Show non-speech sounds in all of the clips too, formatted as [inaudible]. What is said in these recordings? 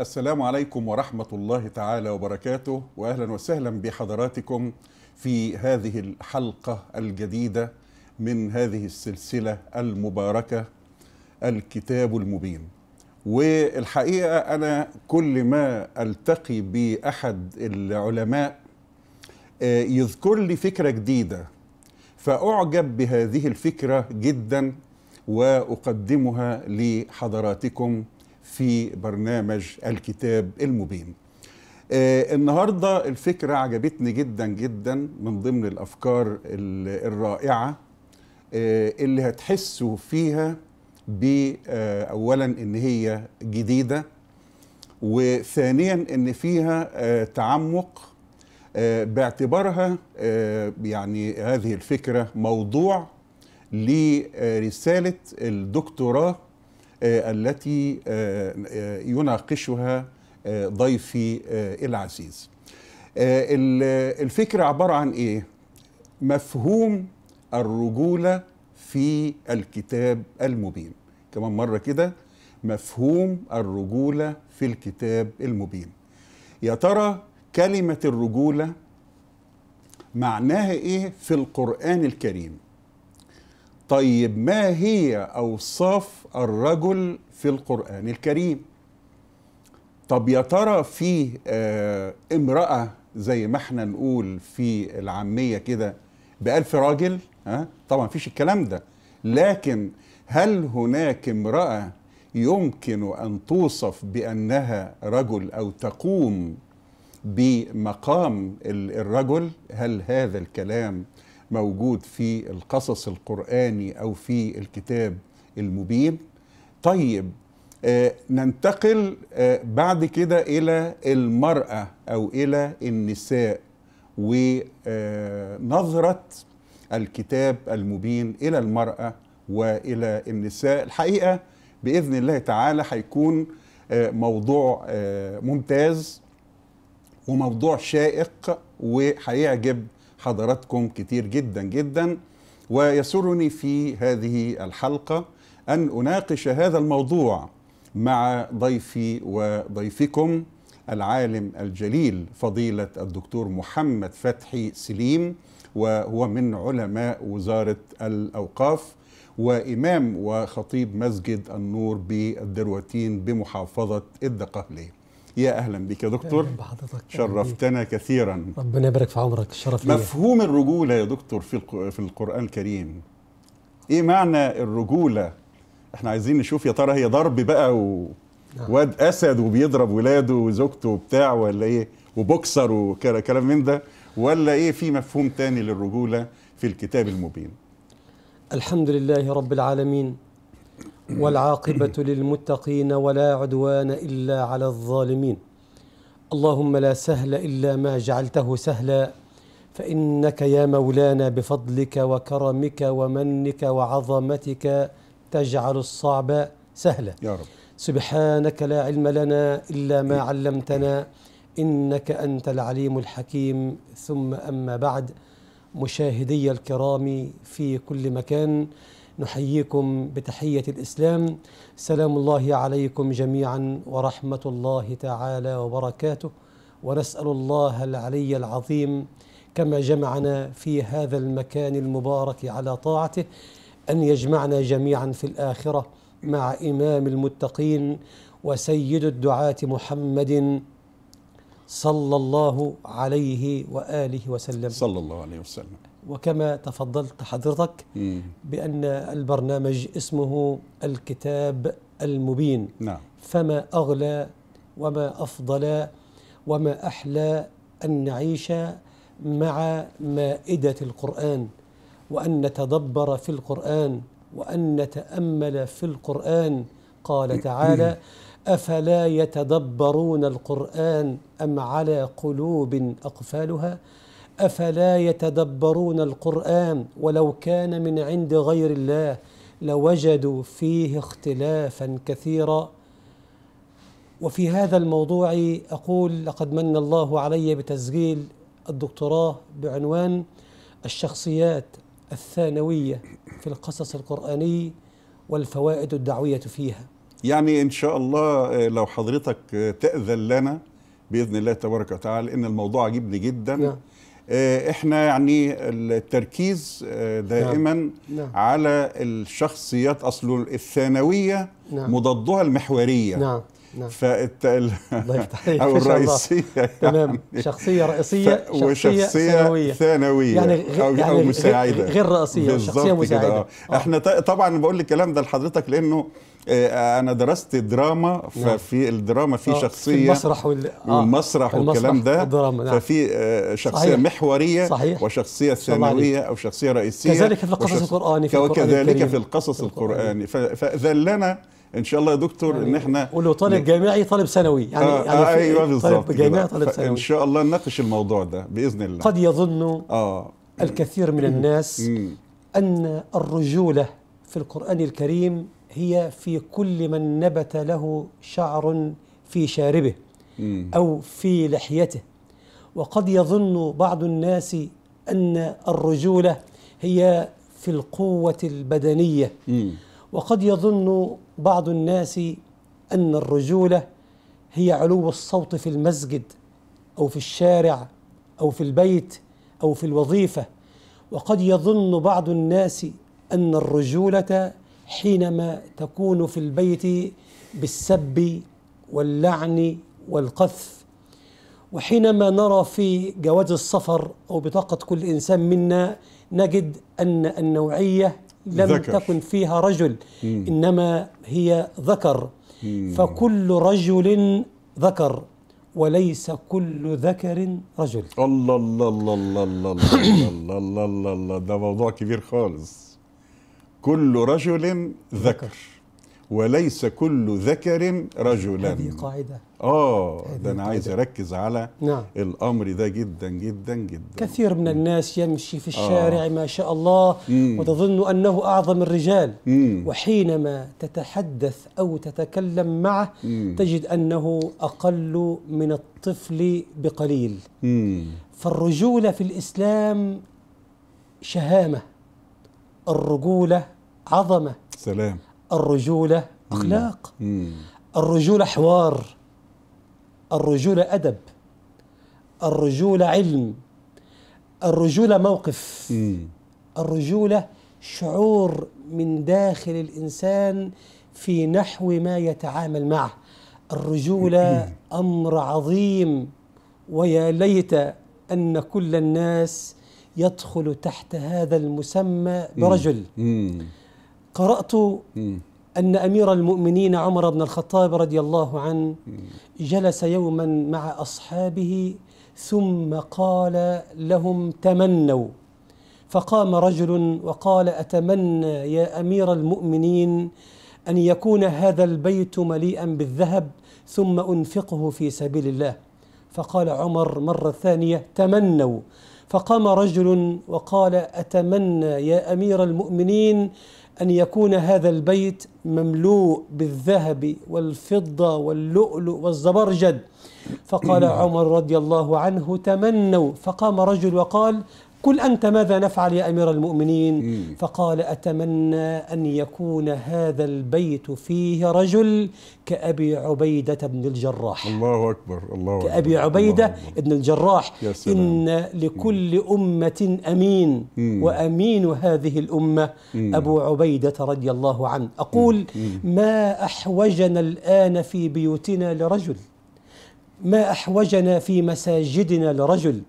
السلام عليكم ورحمة الله تعالى وبركاته وأهلا وسهلا بحضراتكم في هذه الحلقة الجديدة من هذه السلسلة المباركة الكتاب المبين والحقيقة أنا كل ما ألتقي بأحد العلماء آه، يذكر لي فكرة جديدة فأعجب بهذه الفكرة جدا وأقدمها لحضراتكم في برنامج الكتاب المبين آه النهاردة الفكرة عجبتني جدا جدا من ضمن الأفكار الرائعة آه اللي هتحسوا فيها بأولا آه إن هي جديدة وثانيا إن فيها آه، تعمق آه، باعتبارها آه، يعني هذه الفكرة موضوع لرسالة الدكتوراه آه، التي آه، آه، يناقشها ضيفي العزيز الفكرة عبارة عن إيه؟ مفهوم الرجولة في الكتاب المبين كمان مرة كده مفهوم الرجولة في الكتاب المبين يا ترى كلمة الرجولة معناها إيه في القرآن الكريم طيب ما هي أوصاف الرجل في القرآن الكريم طب يا ترى في آه امرأة زي ما احنا نقول في العامية كده بألف راجل ها؟ طبعا فيش الكلام ده لكن هل هناك امرأة يمكن أن توصف بأنها رجل أو تقوم بمقام الرجل هل هذا الكلام موجود في القصص القرآني أو في الكتاب المبين طيب آه، ننتقل آه، بعد كده إلى المرأة أو إلى النساء ونظرة آه، الكتاب المبين إلى المرأة وإلى النساء الحقيقة بإذن الله تعالى هيكون موضوع ممتاز وموضوع شائق وهيعجب حضراتكم كتير جدا جدا ويسرني في هذه الحلقة أن أناقش هذا الموضوع مع ضيفي وضيفكم العالم الجليل فضيلة الدكتور محمد فتحي سليم وهو من علماء وزارة الأوقاف وإمام وخطيب مسجد النور بالدروتين بمحافظة الدقهلية يا اهلا بك يا دكتور بحضرتك شرفتنا كثيرا ربنا يبارك في عمرك الشرف مفهوم الرجوله يا دكتور في في القران الكريم ايه معنى الرجوله احنا عايزين نشوف يا ترى هي ضرب بقى و... نعم. واد اسد وبيضرب ولاده وزوجته وبتاع ولا ايه وبوكسر وكلام من ده ولا ايه في مفهوم تاني للرجوله في الكتاب المبين الحمد لله رب العالمين والعاقبة للمتقين ولا عدوان إلا على الظالمين اللهم لا سهل إلا ما جعلته سهلا فإنك يا مولانا بفضلك وكرمك ومنك وعظمتك تجعل الصعب سهلا يا رب سبحانك لا علم لنا إلا ما علمتنا إنك أنت العليم الحكيم ثم أما بعد مشاهدي الكرام في كل مكان نحييكم بتحية الإسلام سلام الله عليكم جميعا ورحمة الله تعالى وبركاته ونسأل الله العلي العظيم كما جمعنا في هذا المكان المبارك على طاعته أن يجمعنا جميعا في الآخرة مع إمام المتقين وسيد الدعاة محمد صلى الله عليه وآله وسلم صلى الله عليه وسلم وكما تفضلت حضرتك بأن البرنامج اسمه الكتاب المبين نعم. فما أغلى وما أفضل وما أحلى أن نعيش مع مائدة القرآن وأن نتدبر في القرآن وأن نتأمل في القرآن قال تعالى أفلا يتدبرون القرآن أم على قلوب أقفالها افلا يتدبرون القران ولو كان من عند غير الله لوجدوا فيه اختلافا كثيرا وفي هذا الموضوع اقول لقد من الله علي بتسجيل الدكتوراه بعنوان الشخصيات الثانويه في القصص القراني والفوائد الدعويه فيها يعني ان شاء الله آه، لو حضرتك آه، تاذن لنا باذن الله تبارك وتعالى ان الموضوع عجبني جدا نعم. آه، احنا يعني التركيز آه، نعم. دائما نعم. على الشخصيات اصل الثانويه نعم. مضادها المحوريه نعم. نعم. فالت... طيب، طيب، [laughs] او الرئيسيه يعني تمام شخصيه رئيسيه ف... شخصيه ثانويه ثانويه يعني, غ... أو, يعني او مساعده غير رئيسيه شخصيه مساعده آه. احنا طبعا بقول الكلام ده لحضرتك لانه آه، انا درست دراما ففي نعم. الدراما في آه، شخصيه في المسرح وال... آه والمسرح والكلام ده نعم. ففي آه، شخصيه صحيح. محوريه صحيح. وشخصيه ثانويه او شخصيه رئيسيه كذلك في القصص وشخص... القراني في القرآن في القصص القراني فذلنا ان شاء الله يا دكتور يعني ان احنا ولو طالب جامعي طالب ثانوي يعني, آه يعني آه ايوه بالظبط طالب جامعي طالب ثانوي ان شاء الله نناقش الموضوع ده باذن الله قد يظن اه الكثير من [clears throat] الناس ان الرجوله في القران الكريم هي في كل من نبت له شعر في شاربه أو في لحيته وقد يظن بعض الناس أن الرجولة هي في القوة البدنية وقد يظن بعض الناس أن الرجولة هي علو الصوت في المسجد أو في الشارع أو في البيت أو في الوظيفة وقد يظن بعض الناس أن الرجولة حينما تكون في البيت بالسب واللعن والقذف وحينما نرى في جواز السفر أو بطاقة كل إنسان منا نجد أن النوعية لم ذكر. تكن فيها رجل مم. إنما هي ذكر مم. فكل رجل ذكر وليس كل ذكر رجل الله الله الله الله الله الله الله الله الله ده موضوع كبير خالص كل رجل ذكر وليس كل ذكر رجلا هذه قاعدة اه ده أنا عايز أركز على نعم. الأمر ده جدا جدا جدا كثير من الناس يمشي في الشارع آه. ما شاء الله مم. وتظن أنه أعظم الرجال مم. وحينما تتحدث أو تتكلم معه مم. تجد أنه أقل من الطفل بقليل مم. فالرجولة في الإسلام شهامة الرجولة عظمة سلام الرجولة أخلاق مم. الرجولة حوار الرجولة أدب الرجولة علم الرجولة موقف مم. الرجولة شعور من داخل الإنسان في نحو ما يتعامل معه الرجولة مم. أمر عظيم ويا ليت أن كل الناس يدخل تحت هذا المسمى برجل مم. مم. قرأت أن أمير المؤمنين عمر بن الخطاب رضي الله عنه جلس يوما مع أصحابه ثم قال لهم تمنوا فقام رجل وقال أتمنى يا أمير المؤمنين أن يكون هذا البيت مليئا بالذهب ثم أنفقه في سبيل الله فقال عمر مرة ثانية تمنوا فقام رجل وقال أتمنى يا أمير المؤمنين أن يكون هذا البيت مملوء بالذهب والفضة واللؤلؤ والزبرجد فقال [clears throat] عمر رضي الله عنه تمنوا فقام رجل وقال قل أنت ماذا نفعل يا أمير المؤمنين مم. فقال أتمنى أن يكون هذا البيت فيه رجل كأبي عبيدة بن الجراح الله أكبر الله أكبر كأبي عبيدة الله أكبر. بن الجراح إن لكل أمة أمين مم. وأمين هذه الأمة مم. أبو عبيدة رضي الله عنه أقول مم. ما أحوجنا الآن في بيوتنا لرجل ما أحوجنا في مساجدنا لرجل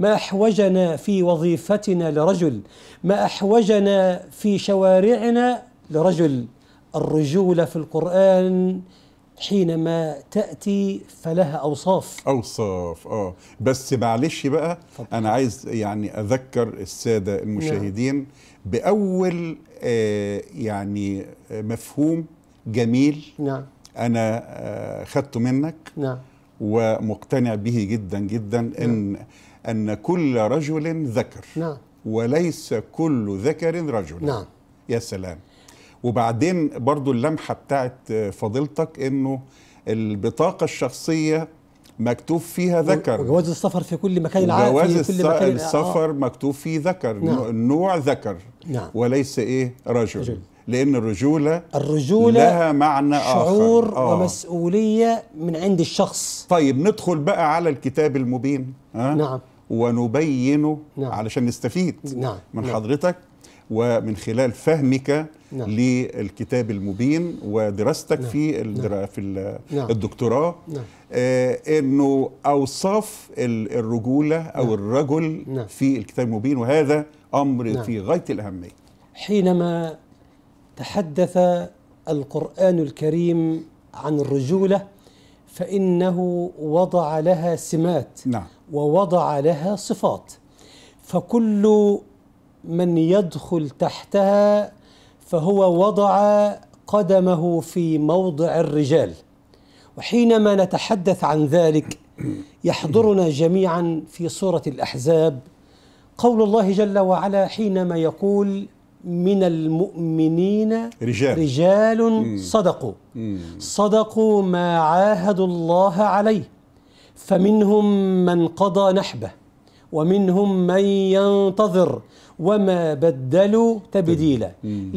ما أحوجنا في وظيفتنا لرجل ما أحوجنا في شوارعنا لرجل الرجولة في القرآن حينما تأتي فلها أوصاف أوصاف آه بس معلش بقى فضل. أنا عايز يعني أذكر السادة المشاهدين نعم. بأول آه يعني آه، مفهوم جميل نعم أنا آه خدته منك نعم ومقتنع به جدا جدا نعم. إن أن كل رجل ذكر نعم وليس كل ذكر رجل نعم يا سلام وبعدين برضو اللمحة بتاعت فضيلتك أنه البطاقة الشخصية مكتوب فيها ذكر وجواز السفر في كل مكان العالم جواز السفر آه. مكتوب فيه ذكر نعم. نوع ذكر نعم. وليس ايه رجل, رجل. لان الرجوله الرجوله لها معنى شعور آخر. آه. ومسؤوليه من عند الشخص طيب ندخل بقى على الكتاب المبين ها؟ نعم ونبينه نعم. علشان نستفيد نعم. من نعم. حضرتك ومن خلال فهمك نعم. للكتاب المبين ودراستك نعم. في الدرا... نعم. في نعم. الدكتوراه نعم. آه انه اوصاف الرجوله او نعم. الرجل نعم. في الكتاب المبين وهذا امر نعم. في غايه الاهميه حينما تحدث القران الكريم عن الرجوله فانه وضع لها سمات نعم. ووضع لها صفات فكل من يدخل تحتها فهو وضع قدمه في موضع الرجال وحينما نتحدث عن ذلك يحضرنا جميعا في سوره الاحزاب قول الله جل وعلا حينما يقول من المؤمنين رجال, رجال صدقوا صدقوا ما عاهدوا الله عليه فمنهم من قضى نحبه ومنهم من ينتظر وما بدلوا تبديلا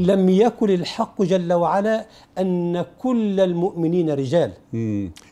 لم يكن الحق جل وعلا أن كل المؤمنين رجال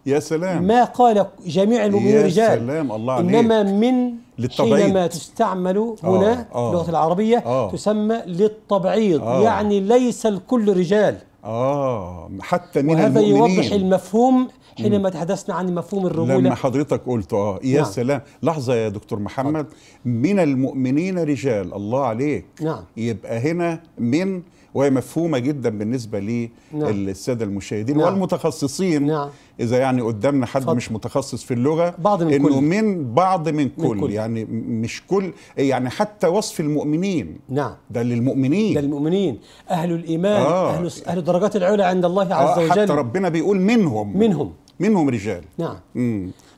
يا سلام ما قال جميع المؤمنين يا رجال سلام الله عليك. إنما من للتبعيد. حينما تستعمل هنا آه، آه. اللغة العربية أوه. تسمى للتبعيض آه. يعني ليس الكل رجال آه حتى من وهذا المؤمنين. يوضح المفهوم حينما تحدثنا عن مفهوم الرجوله لما حضرتك قلت اه يا نعم. سلام لحظه يا دكتور محمد من المؤمنين رجال الله عليك نعم. يبقى هنا من وهي مفهومة جدا بالنسبة للسادة نعم. المشاهدين نعم. والمتخصصين نعم. إذا يعني قدامنا حد فضل. مش متخصص في اللغة بعض من إنه كل. من بعض من كل. من كل يعني مش كل يعني حتى وصف المؤمنين نعم ده للمؤمنين ده للمؤمنين أهل الإيمان آه. أهل, أهل الدرجات العلى عند الله آه، عز آه. وجل حتى ربنا بيقول منهم منهم منهم رجال نعم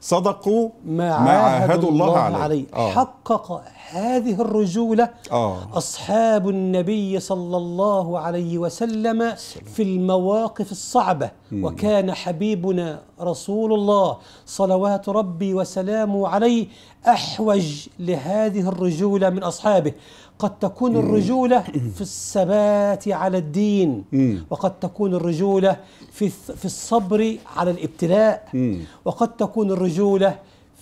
صدقوا ما, ما عاهدوا الله, الله عليه, آه. حقق هذه الرجولة آه. أصحاب النبي صلى الله عليه وسلم في المواقف الصعبة مم. وكان حبيبنا رسول الله صلوات ربي وسلامه عليه أحوج لهذه الرجولة من أصحابه قد تكون الرجولة في الثبات على الدين وقد تكون الرجولة في الصبر على الابتلاء وقد تكون الرجولة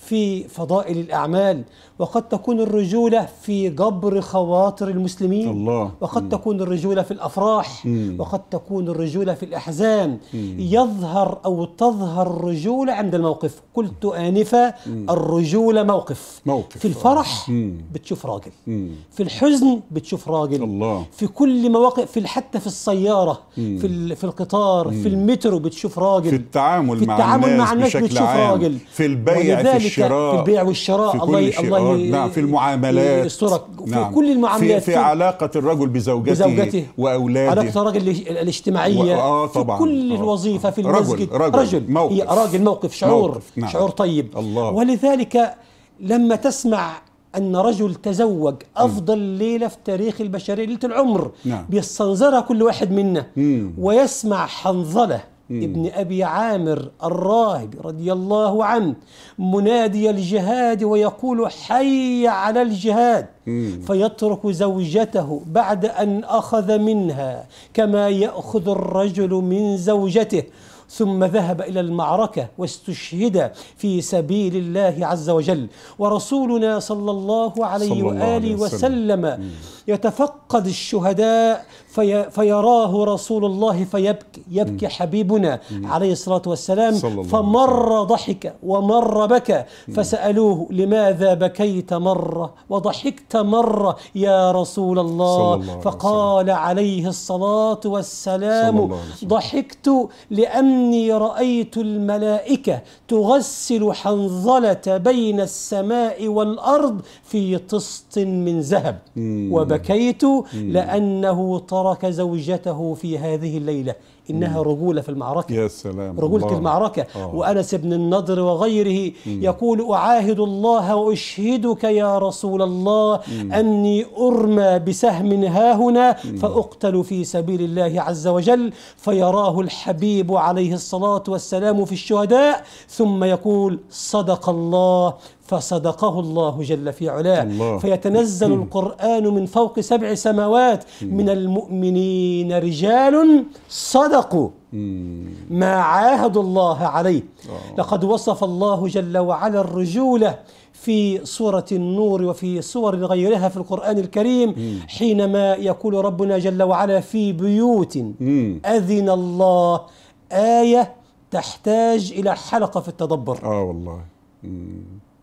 في فضائل الأعمال وقد تكون الرجولة في جبر خواطر المسلمين الله. وقد م. تكون الرجولة في الأفراح م. وقد تكون الرجولة في الأحزان م. يظهر أو تظهر الرجولة عند الموقف قلت آنفة م. الرجولة موقف, موقف. في الفرح م. بتشوف راجل م. في الحزن بتشوف راجل الله. في كل مواقف في حتى في السيارة في, في القطار م. في المترو بتشوف راجل في التعامل, في التعامل مع الناس, مع الناس بتشوف عام. راجل في البيع في الشراء في البيع والشراء في كل الله الله ي... نعم في المعاملات يسترك نعم. في كل المعاملات في, في علاقة الرجل بزوجته, بزوجته وأولاده علاقة الرجل الاجتماعية آه طبعا في كل آه الوظيفة في المسجد رجل, رجل, رجل موقف راجل موقف شعور موقف. نعم. شعور طيب الله ولذلك لما تسمع أن رجل تزوج أفضل م. ليلة في تاريخ البشرية ليلة العمر نعم. بيستنظرها كل واحد منا ويسمع حنظلة ابن أبي عامر الراهب رضي الله عنه منادي الجهاد ويقول حي على الجهاد فيترك زوجته بعد أن أخذ منها كما يأخذ الرجل من زوجته ثم ذهب إلى المعركة واستشهد في سبيل الله عز وجل ورسولنا صلى الله عليه صلى الله وآله وسلم, وسلم يتفقد الشهداء في فيراه رسول الله فيبكي يبكي حبيبنا عليه الصلاة والسلام فمر ضحك ومر بكى فسألوه لماذا بكيت مرة وضحكت مرة يا رسول الله فقال عليه الصلاة والسلام ضحكت لأني رأيت الملائكة تغسل حنظلة بين السماء والأرض في طست من ذهب وبكيت لأنه طرى ترك زوجته في هذه الليلة إنها مم. رجولة في المعركة يا سلام رجولة الله. المعركة آه. وأنس بن النضر وغيره مم. يقول أعاهد الله وأشهدك يا رسول الله مم. أني أرمى بسهم هاهنا فأقتل في سبيل الله عز وجل فيراه الحبيب عليه الصلاة والسلام في الشهداء ثم يقول صدق الله فصدقه الله جل في علاه الله. فيتنزل القرآن من فوق سبع سماوات من المؤمنين رجال صدقوا ما عاهدوا الله عليه آه. لقد وصف الله جل وعلا الرجولة في سورة النور وفي سور غيرها في القرآن الكريم حينما يقول ربنا جل وعلا في بيوت أذن الله آية تحتاج إلى حلقة في التدبر آه والله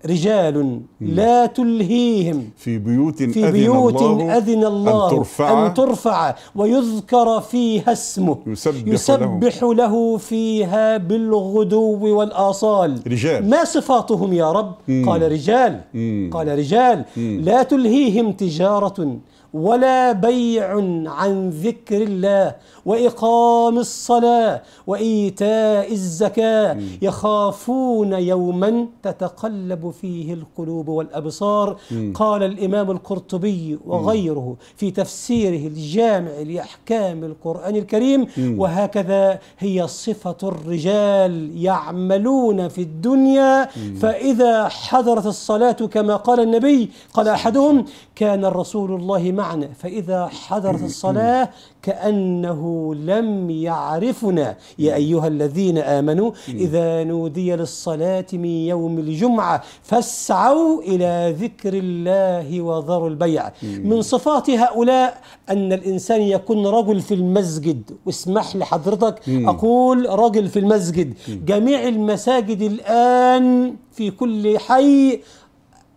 رجال لا تلهيهم في بيوت في بيوت أذن الله, أذن الله أن, ترفع أن ترفع ويذكر فيها اسمه يسبح, يسبح له, له فيها بالغدو والآصال رجال ما صفاتهم يا رب؟ مم قال رجال مم قال رجال مم لا تلهيهم تجارة ولا بيع عن ذكر الله وإقام الصلاة وإيتاء الزكاة يخافون يوما تتقلب فيه القلوب والأبصار قال الإمام القرطبي وغيره في تفسيره الجامع لأحكام القرآن الكريم وهكذا هي صفة الرجال يعملون في الدنيا فإذا حضرت الصلاة كما قال النبي قال أحدهم كان رسول الله مع معنى فإذا حضرت الصلاة كأنه لم يعرفنا يا أيها الذين آمنوا إذا نودي للصلاة من يوم الجمعة فاسعوا إلى ذكر الله وذروا البيع من صفات هؤلاء أن الإنسان يكون رجل في المسجد واسمح لحضرتك أقول رجل في المسجد جميع المساجد الآن في كل حي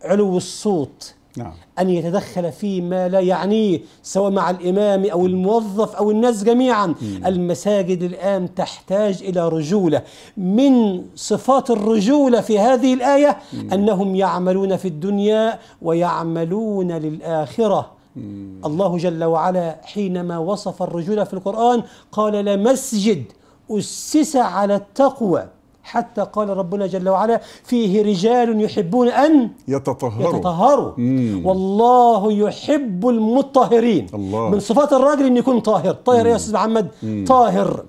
علو الصوت نعم. أن يتدخل فيما لا يعنيه سواء مع الإمام أو الموظف أو الناس جميعا مم. المساجد الآن تحتاج إلى رجولة من صفات الرجولة في هذه الآية مم. أنهم يعملون في الدنيا ويعملون للآخرة مم. الله جل وعلا حينما وصف الرجولة في القرآن قال لمسجد أسس على التقوى حتى قال ربنا جل وعلا فيه رجال يحبون أن يتطهروا, يتطهروا. والله يحب المطهرين الله. من صفات الراجل أن يكون طاهر طاهر يا أستاذ محمد طاهر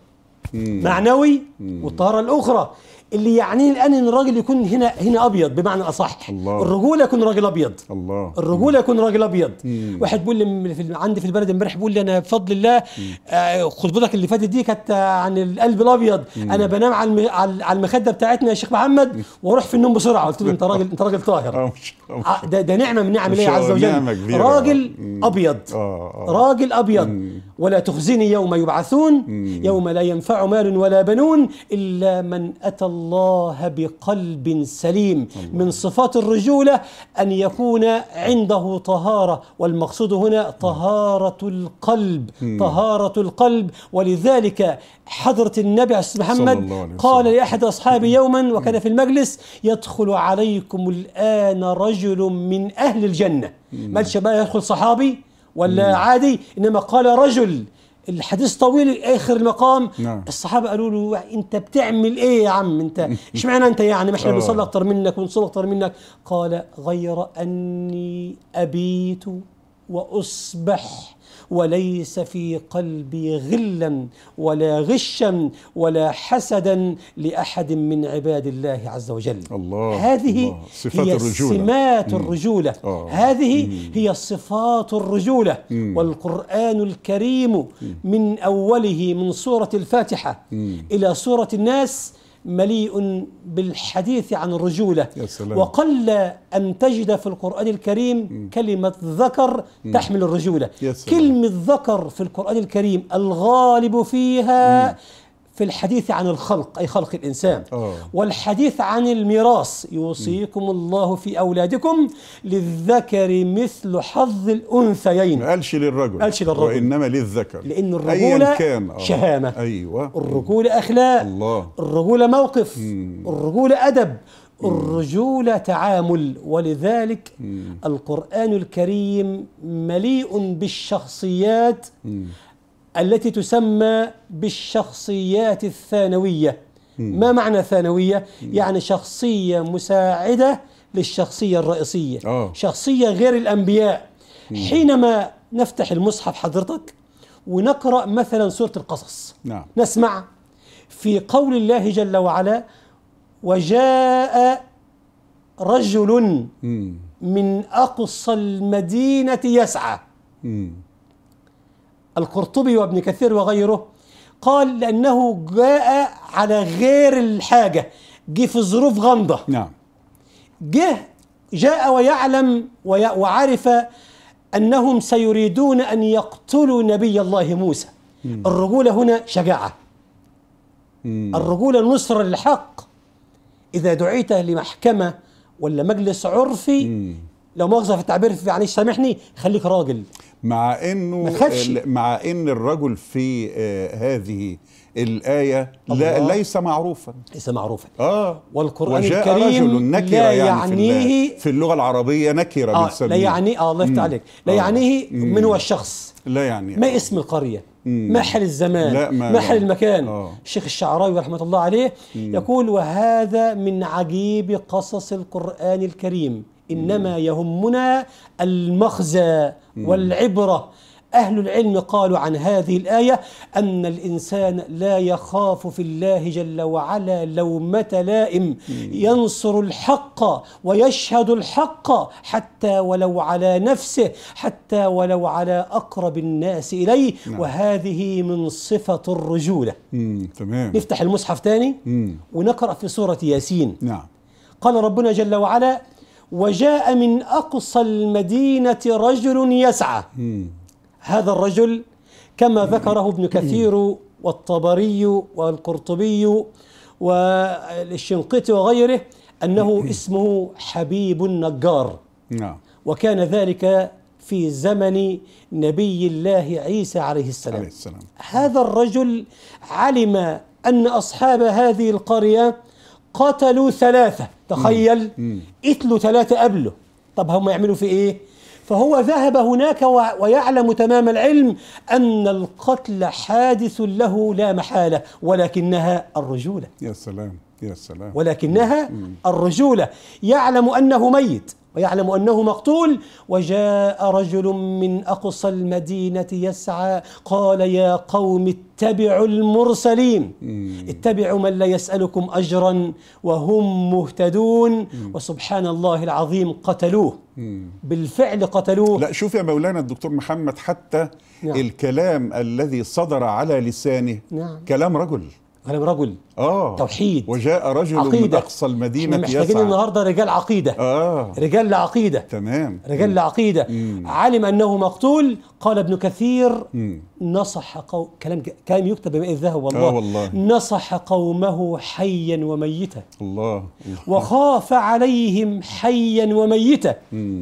مم. معنوي والطهارة الأخرى اللي يعنيه الان ان الراجل يكون هنا هنا ابيض بمعنى اصح الله. الرجوله يكون راجل ابيض الله الرجوله يكون راجل ابيض مم. واحد بيقول لي في عندي في البلد امبارح بيقول لي انا بفضل الله آه خطبتك اللي فاتت دي كانت عن القلب الابيض انا بنام على على المخده بتاعتنا يا شيخ محمد واروح في النوم بسرعه قلت له انت راجل انت راجل طاهر [laughs] آه، آه، ده, ده نعمه من نعم الله عز وجل آه، راجل ابيض راجل ابيض ولا تخزني يوم يبعثون يوم لا ينفع مال ولا بنون الا من اتى الله الله بقلب سليم من صفات الرجولة أن يكون عنده طهارة والمقصود هنا طهارة القلب طهارة القلب ولذلك حضرة النبي عليه محمد قال لأحد أصحابه يوما وكان في المجلس يدخل عليكم الآن رجل من أهل الجنة ما بقى يدخل صحابي ولا عادي إنما قال رجل الحديث طويل اخر المقام نعم. الصحابه قالوا له انت بتعمل ايه يا عم انت [laughs] اشمعنى انت يعني ما احنا بنصلي اكتر منك ونصلي اكتر منك قال غير اني ابيت واصبح وليس في قلبي غلا ولا غشا ولا حسدا لأحد من عباد الله عز وجل الله هذه الله. صفات هي الرجولة. سمات الرجولة آه. هذه مم. هي صفات الرجولة مم. والقرآن الكريم مم. من أوله من سورة الفاتحة مم. إلى سورة الناس مليء بالحديث عن الرجولة يا سلام. وقل أن تجد في القرآن الكريم م. كلمة ذكر م. تحمل الرجولة كلمة ذكر في القرآن الكريم الغالب فيها م. في الحديث عن الخلق أي خلق الإنسان أوه. والحديث عن الميراث يوصيكم م. الله في أولادكم للذكر مثل حظ الأنثيين ما قالش للرجل قالش للرجل وإنما للذكر لأن الرجولة كان. آه. شهامة أيوة الرجولة أخلاق الله. الرجولة موقف م. الرجولة أدب الرجولة تعامل ولذلك م. القرآن الكريم مليء بالشخصيات م. التي تسمى بالشخصيات الثانوية ما معنى ثانوية؟ يعني شخصية مساعدة للشخصية الرئيسية آه. شخصية غير الأنبياء حينما نفتح المصحف حضرتك ونقرأ مثلا سورة القصص نعم. نسمع في قول الله جل وعلا وجاء رجل من أقصى المدينة يسعى القرطبي وابن كثير وغيره قال لأنه جاء على غير الحاجة جه في ظروف غامضة نعم جه جاء ويعلم وعرف أنهم سيريدون أن يقتلوا نبي الله موسى مم. الرجولة هنا شجاعة مم. الرجولة نصر الحق إذا دعيت لمحكمة ولا مجلس عرفي مم. لو مؤاخذة في التعبير يعني سامحني خليك راجل مع انه مع ان الرجل في آه، هذه الآية لا ليس معروفا ليس معروفا آه والقرآن وجاء الكريم رجل النكرة لا يعني, يعنيه في, في اللغة العربية نكرة آه بنسميها لا يعني آه الله يفتح عليك لا آه يعنيه من هو الشخص لا يعني ما اسم القرية ما حل الزمان لا ما, ما حل المكان آه الشيخ الشعراوي رحمة الله عليه يقول وهذا من عجيب قصص القرآن الكريم إنما يهمنا المخزى والعبرة أهل العلم قالوا عن هذه الآية أن الإنسان لا يخاف في الله جل وعلا لومة لائم ينصر الحق ويشهد الحق حتى ولو على نفسه حتى ولو على أقرب الناس إليه نعم. وهذه من صفة الرجولة تمام نفتح المصحف تاني ونقرأ في سورة ياسين نعم قال ربنا جل وعلا وجاء من أقصى المدينة رجل يسعى هذا الرجل كما ذكره ابن كثير والطبري والقرطبي والشنقيطي وغيره أنه اسمه حبيب النجار نعم. وكان ذلك في زمن نبي الله عيسى عليه السلام, عليه السلام. هذا الرجل علم أن أصحاب هذه القرية قتلوا ثلاثة تخيل قتلوا ثلاثة قبله طب هم يعملوا في إيه فهو ذهب هناك ويعلم تمام العلم أن القتل حادث له لا محالة ولكنها الرجولة يا سلام يا سلام ولكنها الرجولة يعلم أنه ميت ويعلم أنه مقتول وجاء رجل من أقصى المدينة يسعى قال يا قوم اتبعوا المرسلين اتبعوا من لا يسألكم أجرا وهم مهتدون وسبحان الله العظيم قتلوه بالفعل قتلوه لا شوف يا مولانا الدكتور محمد حتى نعم. الكلام الذي صدر على لسانه نعم. كلام رجل غريب رجل اه توحيد وجاء رجل عقيدة. من اقصى المدينه يسعى محتاجين النهارده رجال عقيده اه رجال لعقيده تمام رجال لعقيده علم انه مقتول قال ابن كثير مم. نصح قوم كلام كلام يكتب بماء الذهب والله, آه، والله نصح قومه حيا وميتا الله, وخاف عليهم حيا وميتا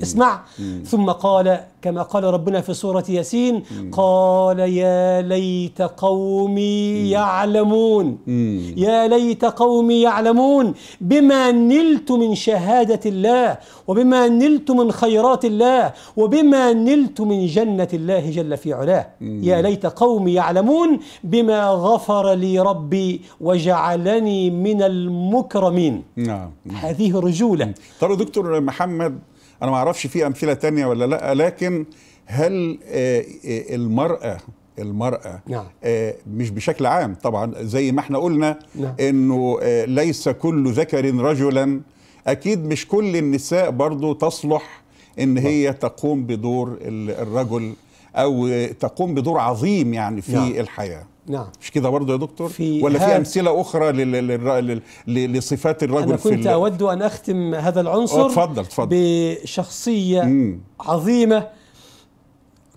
اسمع مم ثم قال كما قال ربنا في سورة ياسين مم قال يا ليت قومي مم يعلمون مم يا ليت قومي يعلمون بما نلت من شهادة الله وبما نلت من خيرات الله وبما نلت من جنة الله جل في علاه يا ليت قومي يعلمون بما غفر لي ربي وجعلني من المكرمين نعم هذه رجولة ترى دكتور محمد أنا ما أعرفش في أمثلة تانية ولا لا لكن هل آه، آه، المرأة المرأة نعم. آه، مش بشكل عام طبعا زي ما احنا قلنا نعم. انه ليس كل ذكر رجلا اكيد مش كل النساء برضو تصلح ان نعم. هي تقوم بدور الرجل او تقوم بدور عظيم يعني في نعم. الحياه نعم مش كده برضه يا دكتور في ولا في امثله اخرى لصفات الرجل أنا كنت في اود ان اختم هذا العنصر اتفضل اتفضل بشخصيه مم. عظيمه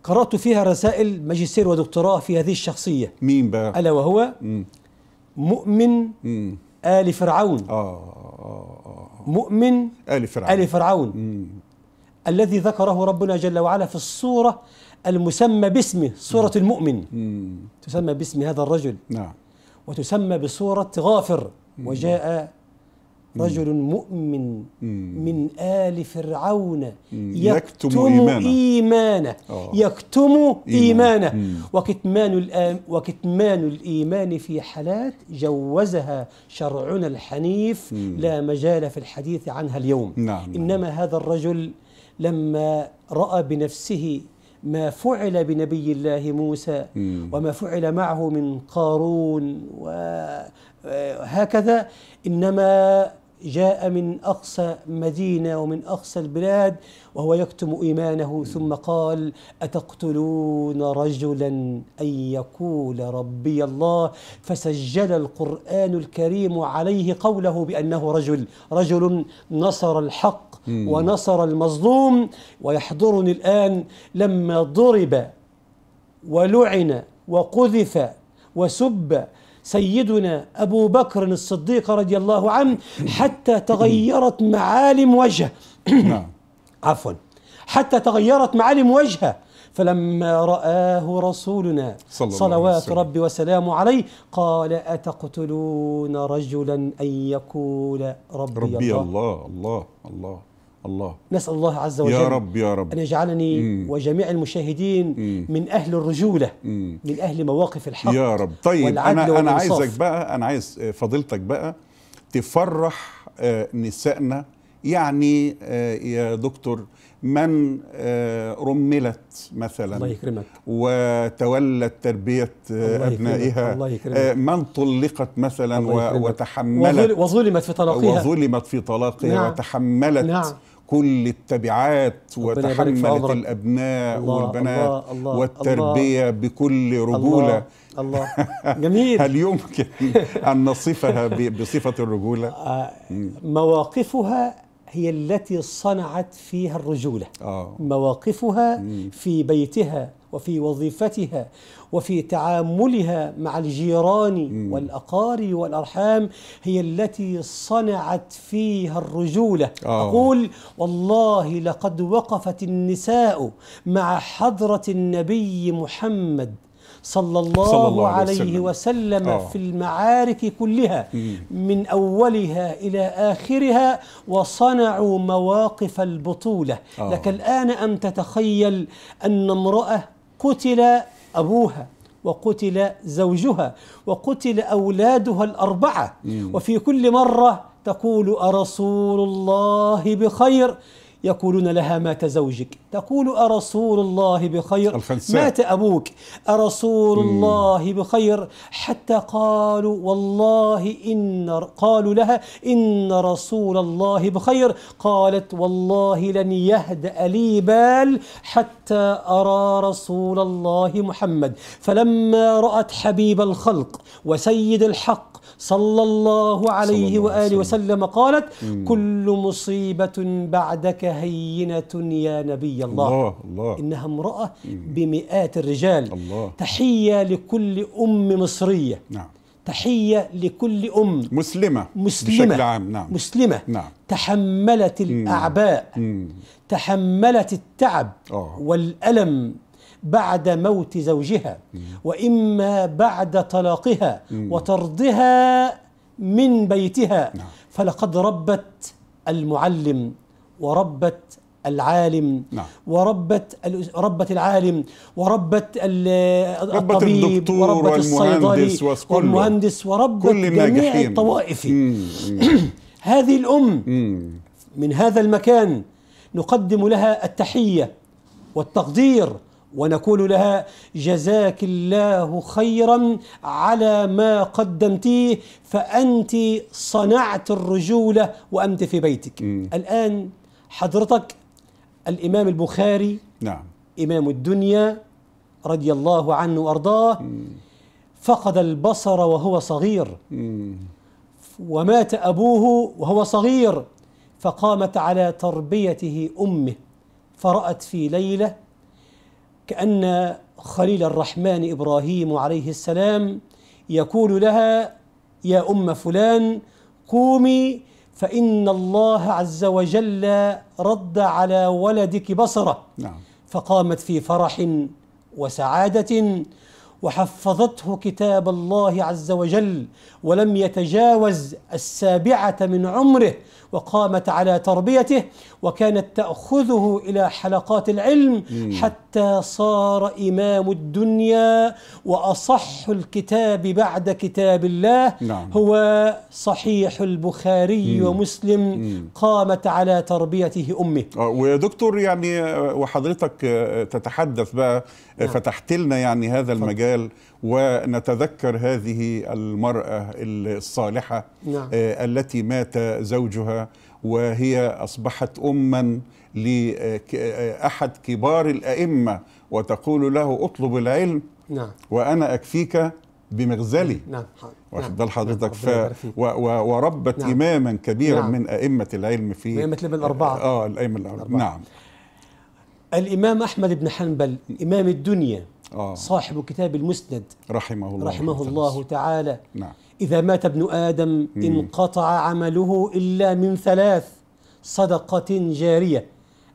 قرات فيها رسائل ماجستير ودكتوراه في هذه الشخصيه مين بقى الا وهو مم. مؤمن مم. ال فرعون آه, آه, آه مؤمن ال فرعون ال فرعون مم. الذي ذكره ربنا جل وعلا في الصوره المسمى باسمه سورة المؤمن تسمى باسم هذا الرجل نعم وتسمى بصورة غافر وجاء رجل مؤمن من آل فرعون يكتم إيمانه, إيمانه آه. يكتم إيمانه وكتمان, وكتمان الإيمان في حالات جوزها شرعنا الحنيف لا مجال في الحديث عنها اليوم نعم. نعم. إنما هذا الرجل لما رأى بنفسه ما فعل بنبي الله موسى وما فعل معه من قارون وهكذا إنما جاء من أقصى مدينة ومن أقصى البلاد وهو يكتم إيمانه ثم قال أتقتلون رجلا أن يقول ربي الله فسجل القرآن الكريم عليه قوله بأنه رجل رجل نصر الحق ونصر المظلوم ويحضرني الآن لما ضرب ولعن وقذف وسب سيدنا أبو بكر الصديق رضي الله عنه حتى تغيرت معالم وجهه نعم. [coughs] عفوا حتى تغيرت معالم وجهه فلما رآه رسولنا صلى صلوات ربي وسلامه عليه قال أتقتلون رجلا أن يقول ربي, ربي الله الله الله, الله الله نسأل الله عز وجل يا رب يا رب أن يجعلني مم. وجميع المشاهدين مم. من أهل الرجولة مم. من أهل مواقف الحق يا رب طيب أنا, أنا عايزك بقى أنا عايز آه، فضيلتك بقى تفرح آه، نسائنا يعني آه، يا دكتور من رملت مثلا الله يكرمك وتولت تربية الله أبنائها الله يكرمك من طلقت مثلا وتحملت وظلمت في طلاقها وظلمت في طلاقها نعم وتحملت نعم كل التبعات وتحملت الابناء الله والبنات الله الله والتربيه الله بكل رجوله الله, الله [laughs] جميل هل يمكن ان نصفها بصفه الرجوله؟ آه، مواقفها هي التي صنعت فيها الرجولة آه. مواقفها مم. في بيتها وفي وظيفتها وفي تعاملها مع الجيران والأقارب والأرحام هي التي صنعت فيها الرجولة آه. أقول والله لقد وقفت النساء مع حضرة النبي محمد صلى الله, صلى الله عليه, عليه وسلم, وسلم آه. في المعارك كلها من أولها إلى آخرها وصنعوا مواقف البطولة آه. لك الآن أن تتخيل أن امرأة قتل أبوها وقتل زوجها وقتل أولادها الأربعة وفي كل مرة تقول أرسول الله بخير يقولون لها مات زوجك تقول أرسول الله بخير الخنساء. مات أبوك أرسول مم. الله بخير حتى قالوا والله إن قالوا لها إن رسول الله بخير قالت والله لن يهدأ لي بال حتى أرى رسول الله محمد فلما رأت حبيب الخلق وسيد الحق صلى الله عليه صلى الله وآله وسلم, وسلم قالت مم. كل مصيبة بعدك هينة يا نبي الله, الله, الله إنها امرأة مم. بمئات الرجال الله تحية لكل أم مصرية نعم تحية لكل أم مسلمة مسلمة بشكل عام نعم مسلمة نعم تحملت الأعباء مم. تحملت التعب أوه. والألم بعد موت زوجها واما بعد طلاقها وطردها من بيتها نعم. فلقد ربت المعلم وربت العالم نعم. وربت ربت العالم وربت الطبيب وربت الصيدلي والمهندس وربت جميع الطوائف [clears throat] هذه الأم من هذا المكان نقدم لها التحية والتقدير ونقول لها جزاك الله خيرا على ما قدمتيه فأنت صنعت الرجولة وأنت في بيتك م. الآن حضرتك الإمام البخاري نعم إمام الدنيا رضي الله عنه وأرضاه م. فقد البصر وهو صغير م. ومات أبوه وهو صغير فقامت على تربيته أمه فرأت في ليلة كأن خليل الرحمن إبراهيم عليه السلام يقول لها يا أم فلان قومي فإن الله عز وجل رد على ولدك بصره نعم. فقامت في فرح وسعادة وحفظته كتاب الله عز وجل ولم يتجاوز السابعة من عمره وقامت على تربيته وكانت تأخذه إلى حلقات العلم حتى صار إمام الدنيا وأصح الكتاب بعد كتاب الله نعم. هو صحيح البخاري ومسلم قامت على تربيته أمه آه، ويا دكتور يعني آه، وحضرتك آه، تتحدث بقى نعم. فتحت لنا يعني هذا المجال ونتذكر هذه المرأة الصالحة نعم. آه، التي مات زوجها وهي أصبحت أما لأحد كبار الأئمة وتقول له أطلب العلم نعم. وأنا أكفيك بمغزلي نعم, نعم. واخد نعم. بال نعم، حضرتك نعم. ف... و... و... وربت نعم. إماما كبيرا نعم. من أئمة العلم في أئمة الأربعة آه الأئمة الأربعة نعم الإمام أحمد بن حنبل إمام الدنيا آه. صاحب كتاب المسند رحمه الله رحمه الله تعالى نعم. إذا مات ابن آدم مم. انقطع عمله إلا من ثلاث صدقة جارية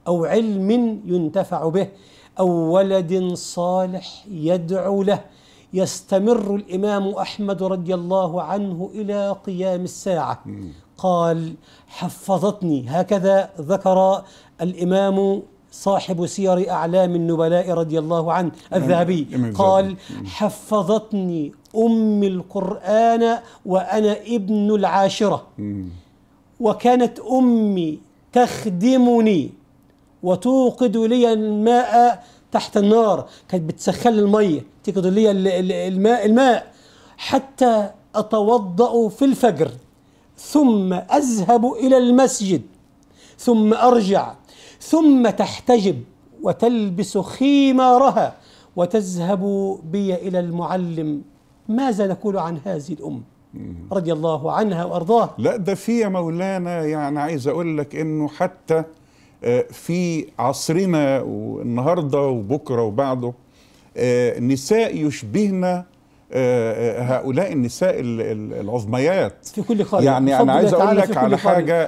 أو علم ينتفع به أو ولد صالح يدعو له يستمر الإمام أحمد رضي الله عنه إلى قيام الساعة مم. قال حفظتني هكذا ذكر الإمام صاحب سير أعلام النبلاء رضي الله عنه الذهبي قال حفظتني أم القرآن وأنا ابن العاشرة وكانت أمي تخدمني وتوقد لي الماء تحت النار كانت بتسخن المية تقضي لي الماء الماء حتى أتوضأ في الفجر ثم أذهب إلى المسجد ثم أرجع ثم تحتجب وتلبس خمارها وتذهب بي إلى المعلم ماذا نقول عن هذه الأم رضي الله عنها وأرضاها لا ده في يا مولانا يعني عايز أقول لك أنه حتى آه، في عصرنا والنهاردة وبكرة وبعده آه، نساء يشبهنا آه، هؤلاء النساء العظميات في كل خارج يعني أنا عايز أقول لك على حاجة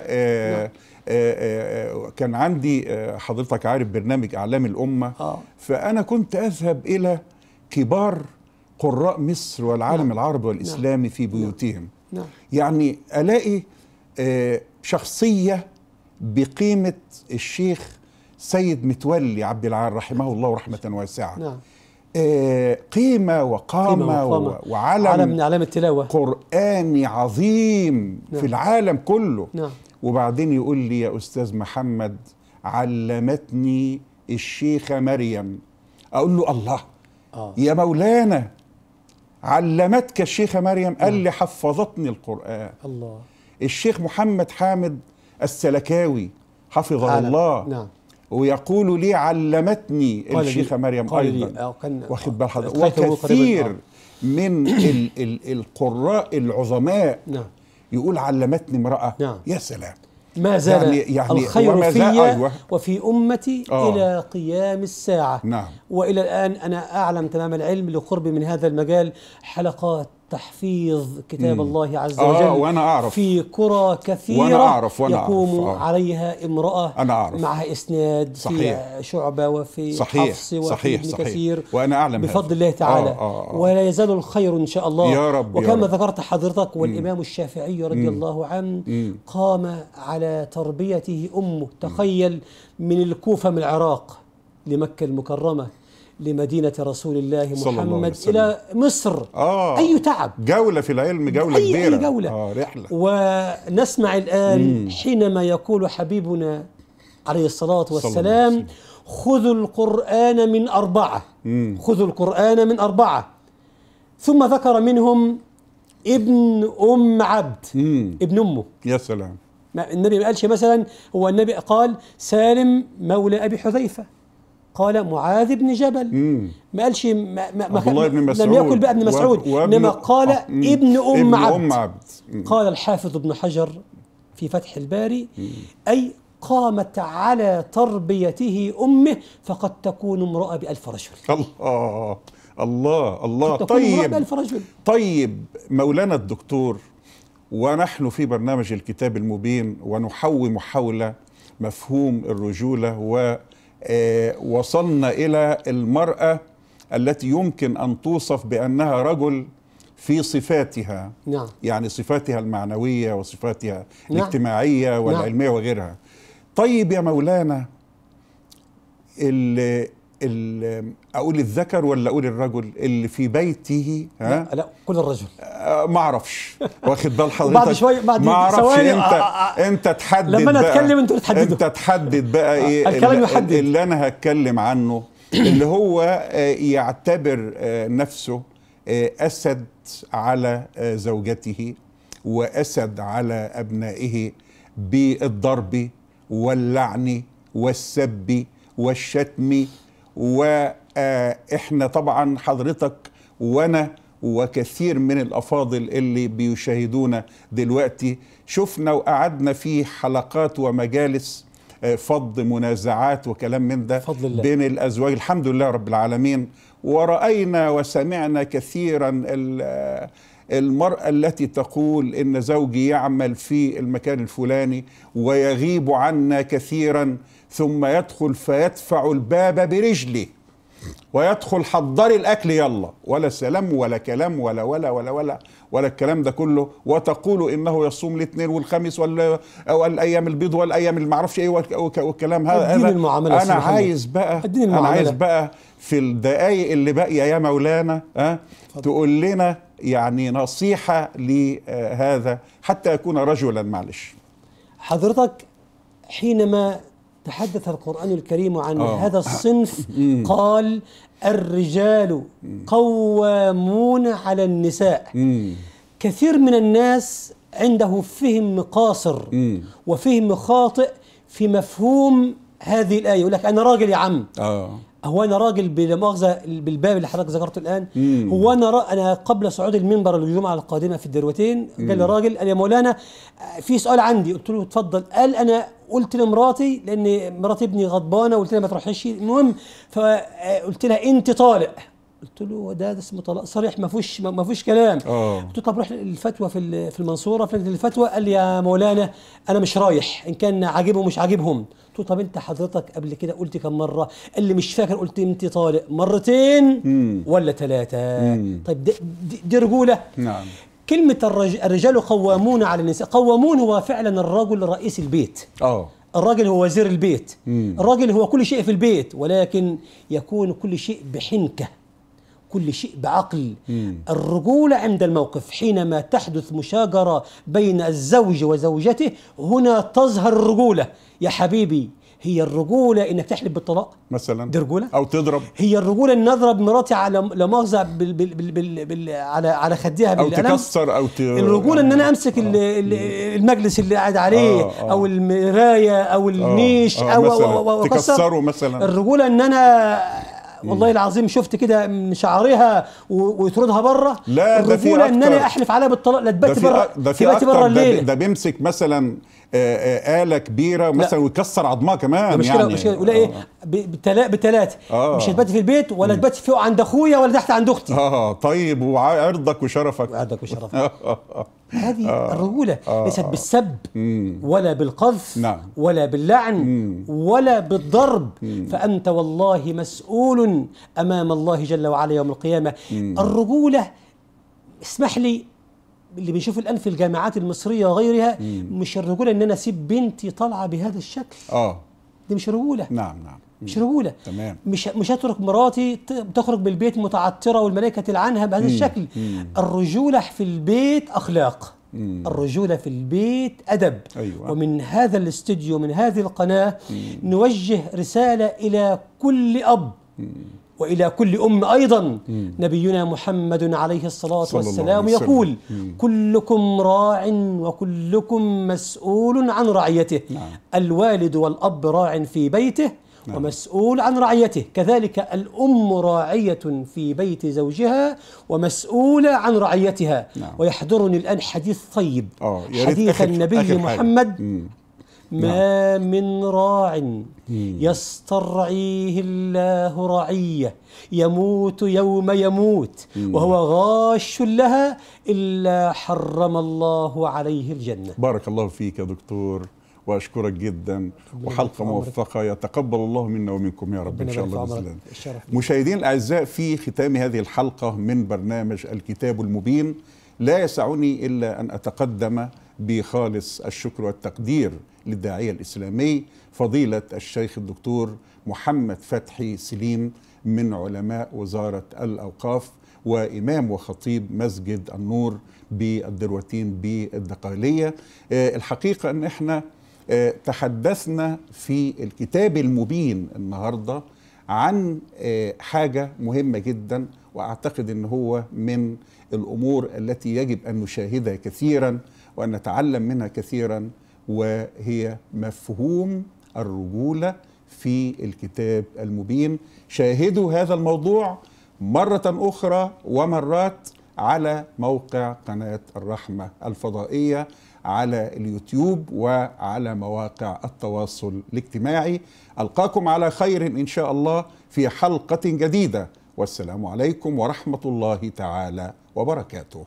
نعم. آه، آه، آه، كان عندي حضرتك عارف برنامج اعلام الامه آه. فانا كنت اذهب الى كبار قراء مصر والعالم نعم. العربي نعم. والاسلامي نعم. في بيوتهم نعم. يعني الاقي شخصيه بقيمه الشيخ سيد متولي عبد العال رحمه الله رحمه واسعه نعم. قيمة وقامة, قيمة وقامة وعلم علم من أعلام التلاوة قرآني عظيم نعم. في العالم كله نعم. وبعدين يقول لي يا أستاذ محمد علمتني الشيخة مريم أقول له الله آه. يا مولانا علمتك الشيخة مريم قال لي آه. حفظتني القرآن الله الشيخ محمد حامد السلكاوي حفظه عالم. الله نعم ويقول لي علمتني الشيخة مريم أيضا آه، واخد بال آه، وكثير من القراء العظماء نعم يقول علمتني امرأة نعم. يا سلام ما زال يعني, يعني الخير وما زال في أيوة. وفي أمتي أوه. إلى قيام الساعة نعم. وإلى الآن أنا أعلم تمام العلم لقربي من هذا المجال حلقات تحفيظ كتاب الله عز آه، وجل آه وأنا أعرف في قرى كثيرة وأنا أعرف وأنا يقوم أعرف آه عليها امرأة أنا أعرف معها إسناد صحيح في شعبة وفي صحيح حفص وفي صحيح ابن صحيح كثير وأنا أعلم بفضل هذا. الله تعالى آه آه آه ولا يزال الخير إن شاء الله يا رب وكما يا رب ذكرت حضرتك والإمام مم. الشافعي رضي الله عنه قام على تربيته أمه تخيل من الكوفة من العراق لمكة المكرمة لمدينة رسول الله محمد الله إلى مصر آه أي تعب جولة في العلم جولة أي كبيرة أي جولة آه رحلة ونسمع الآن مم. حينما يقول حبيبنا عليه الصلاة والسلام خذوا القرآن من أربعة مم. خذوا القرآن من أربعة ثم ذكر منهم ابن أم عبد مم. ابن أمه يا سلام النبي ما قالش مثلا هو النبي قال سالم مولى أبي حذيفة قال معاذ بن جبل مم. ما قالش ما ما ما ابن مسعود لم يقل بقى ابن مسعود انما قال أه ابن ام ابن عبد, أم عبد. قال الحافظ ابن حجر في فتح الباري مم. اي قامت على تربيته امه فقد تكون امراه بألف رجل الله الله الله طيب بألف رجل. طيب مولانا الدكتور ونحن في برنامج الكتاب المبين ونحوم حول مفهوم الرجوله و آه، وصلنا الى المراه التي يمكن ان توصف بانها رجل في صفاتها نعم. يعني صفاتها المعنويه وصفاتها نعم. الاجتماعيه نعم. والعلميه نعم. وغيرها طيب يا مولانا اقول الذكر ولا اقول الرجل اللي في بيته ها لا, لا كل الرجل آه، ما اعرفش واخد بال [laughs] حضرتك بعد شويه بعد ما اعرفش انت آآ آه، آه، انت تحدد لما انا اتكلم انتوا تحددوا انت تحدد بقى ايه الكلام يحدد اللي انا هتكلم عنه [coughs] اللي هو يعتبر نفسه اسد على زوجته واسد على ابنائه بالضرب واللعن والسب والشتم واحنا طبعا حضرتك وانا وكثير من الافاضل اللي بيشاهدونا دلوقتي شفنا وقعدنا في حلقات ومجالس آه، فض منازعات وكلام من ده فضل الله. بين الازواج الحمد لله رب العالمين وراينا وسمعنا كثيرا آه، المرأة التي تقول إن زوجي يعمل في المكان الفلاني ويغيب عنا كثيرا ثم يدخل فيدفع الباب برجله ويدخل حضر الأكل يلا ولا سلام ولا كلام ولا ولا ولا ولا ولا الكلام ده كله وتقول إنه يصوم الاثنين والخميس ولا والأيام البيض والأيام اللي معرفش إيه والكلام هذا أنا, المعاملة أنا عايز بقى أنا عايز بقى في الدقايق اللي باقية يا مولانا أه تقول لنا يعني نصيحة لهذا حتى يكون رجلا معلش حضرتك حينما تحدث القرآن الكريم عن أوه. هذا الصنف [laughs] قال الرجال قوامون على النساء كثير من الناس عنده فهم قاصر وفهم خاطئ في مفهوم هذه الآية يقول لك أنا راجل يا عم أوه. هو انا راجل بلا مؤاخذه بالباب اللي حضرتك ذكرته الان مم. هو انا را انا قبل صعود المنبر الجمعه القادمه في الدروتين قال لي راجل قال يا مولانا في سؤال عندي قلت له اتفضل قال انا قلت لمراتي لان مرات ابني غضبانه وقلت لها ما تروحيش المهم فقلت آه، لها انت طالق قلت له ده, ده اسمه طلاق صريح ما فيهوش ما فيهوش كلام أوه. قلت له طب روح للفتوى في في المنصوره في الفتوى قال لي يا مولانا انا مش رايح ان كان عاجبهم مش عاجبهم قلت له طب انت حضرتك قبل كده قلت كم مره قال لي مش فاكر قلت انت طالق مرتين مم. ولا ثلاثه طيب دي, دي, دي رجوله نعم كلمة الرجال قوامون على النساء قوامون هو فعلا الرجل رئيس البيت أوه. الراجل هو وزير البيت مم. الراجل هو كل شيء في البيت ولكن يكون كل شيء بحنكة كل شيء بعقل مم. الرجولة عند الموقف حينما تحدث مشاجرة بين الزوج وزوجته هنا تظهر الرجولة يا حبيبي هي الرجولة إنك تحلب بالطلاق مثلا دي رجولة أو تضرب هي الرجولة إن أضرب مراتي على لمؤاخذة بال بال بال بال بال على على خديها أو تكسر أو ت... الرجولة إن أنا آه. أمسك آه. المجلس اللي قاعد عليه آه آه. أو المراية أو آه. النيش آه. آه. أو, أو, أو, أو تكسره مثلا الرجولة إن أنا إيه. والله العظيم شفت كده من شعرها ويطردها بره لا ده في ان انا احلف عليها بالطلاق لا تبات بره ده في اكتر ده بيمسك مثلا آه، آه، آلة كبيرة مثلا ويكسر عظمها كمان مشكلة يعني مشكلة ولا إيه آه. بتلاتة آه. مش هتبات في البيت ولا تبات في عند أخويا ولا تحت عند أختي اه طيب وعرضك وشرفك وعرضك وشرفك [laughs] هذه آه. الرجولة آه. ليست بالسب مم. ولا بالقذف نعم. ولا باللعن مم. ولا بالضرب مم. فأنت والله مسؤول أمام الله جل وعلا يوم القيامة مم. الرجولة اسمح لي اللي بنشوفه الان في الجامعات المصريه وغيرها مم. مش الرجوله ان انا اسيب بنتي طالعه بهذا الشكل اه دي مش رجوله نعم نعم مش رجوله تمام مش مش هترك مراتي تخرج بالبيت متعطره والملائكه تلعنها بهذا الشكل مم. الرجوله في البيت اخلاق مم. الرجوله في البيت ادب أيوة. ومن هذا الاستديو من هذه القناه مم. نوجه رساله الى كل اب مم. وإلى كل أم أيضا نبينا محمد عليه الصلاة والسلام يقول كلكم راع وكلكم مسؤول عن رعيته نعم. الوالد والأب راع في بيته نعم. ومسؤول عن رعيته كذلك الأم راعية في بيت زوجها ومسؤولة عن رعيتها نعم. ويحضرني الآن حديث طيب آه، حديث النبي محمد ما نعم. من راع يسترعيه الله رعيه يموت يوم يموت وهو غاش لها الا حرم الله عليه الجنه. بارك الله فيك يا دكتور واشكرك جدا وحلقه موفقه يتقبل الله منا ومنكم يا رب ان شاء الله باذن الله. مشاهدينا الاعزاء في ختام هذه الحلقه من برنامج الكتاب المبين لا يسعني الا ان اتقدم بخالص الشكر والتقدير للداعية الإسلامي فضيلة الشيخ الدكتور محمد فتحي سليم من علماء وزارة الأوقاف وإمام وخطيب مسجد النور بالدروتين بالدقالية آه، الحقيقة أن احنا آه، تحدثنا في الكتاب المبين النهاردة عن آه، حاجة مهمة جدا وأعتقد أن هو من الأمور التي يجب أن نشاهدها كثيرا وأن نتعلم منها كثيرا وهي مفهوم الرجولة في الكتاب المبين شاهدوا هذا الموضوع مرة أخرى ومرات على موقع قناة الرحمة الفضائية على اليوتيوب وعلى مواقع التواصل الاجتماعي ألقاكم على خير إن شاء الله في حلقة جديدة والسلام عليكم ورحمة الله تعالى وبركاته